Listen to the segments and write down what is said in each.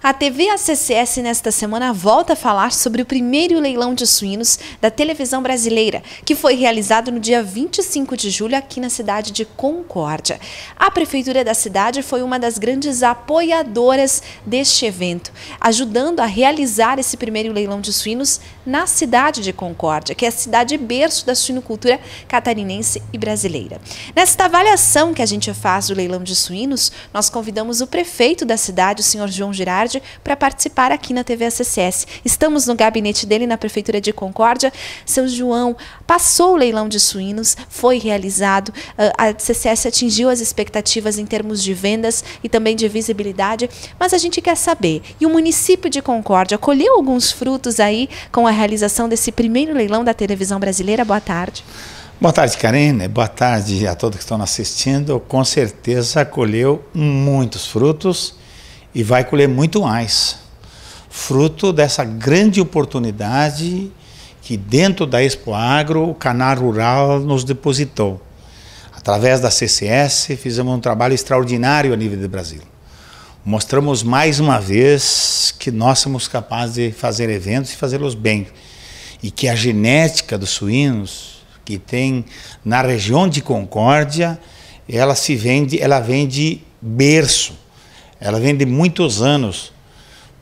A TV ACCS nesta semana volta a falar sobre o primeiro leilão de suínos da televisão brasileira, que foi realizado no dia 25 de julho aqui na cidade de Concórdia. A prefeitura da cidade foi uma das grandes apoiadoras deste evento, ajudando a realizar esse primeiro leilão de suínos na cidade de Concórdia, que é a cidade berço da suinocultura catarinense e brasileira. Nesta avaliação que a gente faz do leilão de suínos, nós convidamos o prefeito da cidade, o senhor João Girard, para participar aqui na TV ACCS. Estamos no gabinete dele na Prefeitura de Concórdia. Seu João passou o leilão de suínos, foi realizado. Ah, a CCS atingiu as expectativas em termos de vendas e também de visibilidade, mas a gente quer saber, e o município de Concórdia colheu alguns frutos aí com a realização desse primeiro leilão da televisão brasileira? Boa tarde. Boa tarde, Karine. Boa tarde a todos que estão assistindo. Com certeza colheu muitos frutos e vai colher muito mais, fruto dessa grande oportunidade que dentro da Expo Agro o Canar Rural nos depositou. Através da CCS fizemos um trabalho extraordinário a nível do Brasil. Mostramos mais uma vez que nós somos capazes de fazer eventos e fazê-los bem. E que a genética dos suínos que tem na região de Concórdia, ela se vende, ela vem de berço ela vem de muitos anos.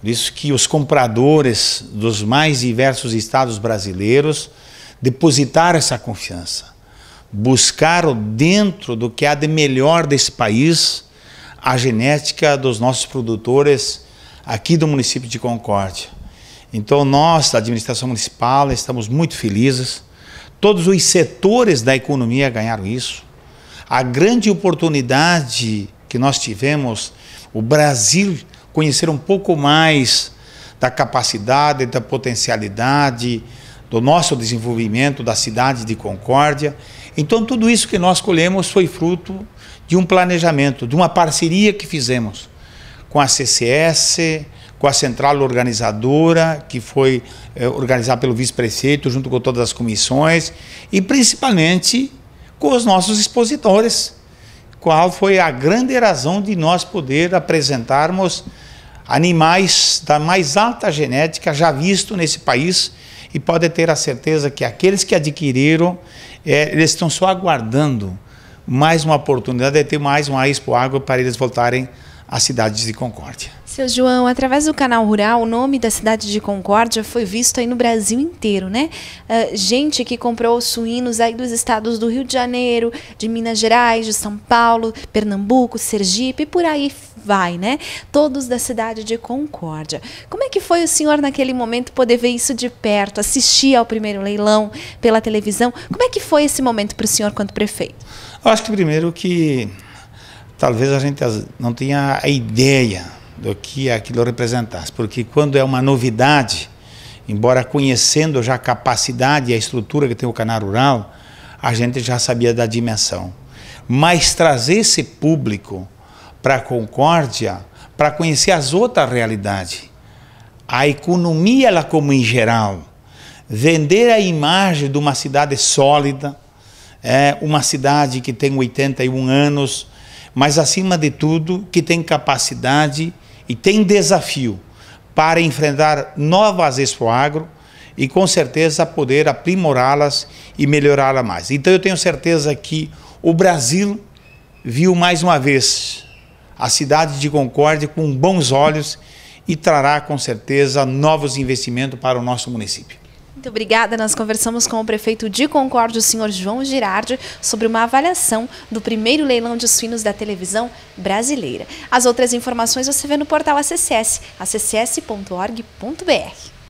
Por isso que os compradores dos mais diversos estados brasileiros depositaram essa confiança. Buscaram dentro do que há de melhor desse país a genética dos nossos produtores aqui do município de Concórdia. Então nós, da administração municipal, estamos muito felizes. Todos os setores da economia ganharam isso. A grande oportunidade que nós tivemos, o Brasil conhecer um pouco mais da capacidade, da potencialidade, do nosso desenvolvimento da cidade de Concórdia. Então, tudo isso que nós colhemos foi fruto de um planejamento, de uma parceria que fizemos com a CCS, com a central organizadora, que foi eh, organizada pelo vice-prefeito, junto com todas as comissões, e principalmente com os nossos expositores, qual foi a grande razão de nós poder apresentarmos animais da mais alta genética já visto nesse país e pode ter a certeza que aqueles que adquiriram, é, eles estão só aguardando mais uma oportunidade de ter mais uma Expo Água para eles voltarem às cidades de Concórdia. Seu João, através do canal Rural, o nome da cidade de Concórdia foi visto aí no Brasil inteiro, né? Uh, gente que comprou suínos aí dos estados do Rio de Janeiro, de Minas Gerais, de São Paulo, Pernambuco, Sergipe, por aí vai, né? Todos da cidade de Concórdia. Como é que foi o senhor naquele momento poder ver isso de perto, assistir ao primeiro leilão pela televisão? Como é que foi esse momento para o senhor quanto prefeito? Eu acho que primeiro que talvez a gente não tenha a ideia do que aquilo representasse. Porque quando é uma novidade, embora conhecendo já a capacidade e a estrutura que tem o canal rural, a gente já sabia da dimensão. Mas trazer esse público para a Concórdia, para conhecer as outras realidades, a economia ela como em geral, vender a imagem de uma cidade sólida, é uma cidade que tem 81 anos, mas acima de tudo que tem capacidade e tem desafio para enfrentar novas Expo Agro e com certeza poder aprimorá-las e melhorá las mais. Então eu tenho certeza que o Brasil viu mais uma vez a cidade de Concórdia com bons olhos e trará com certeza novos investimentos para o nosso município. Muito obrigada. Nós conversamos com o prefeito de Concórdia, o senhor João Girardi, sobre uma avaliação do primeiro leilão de suínos da televisão brasileira. As outras informações você vê no portal ACCS, acss.org.br.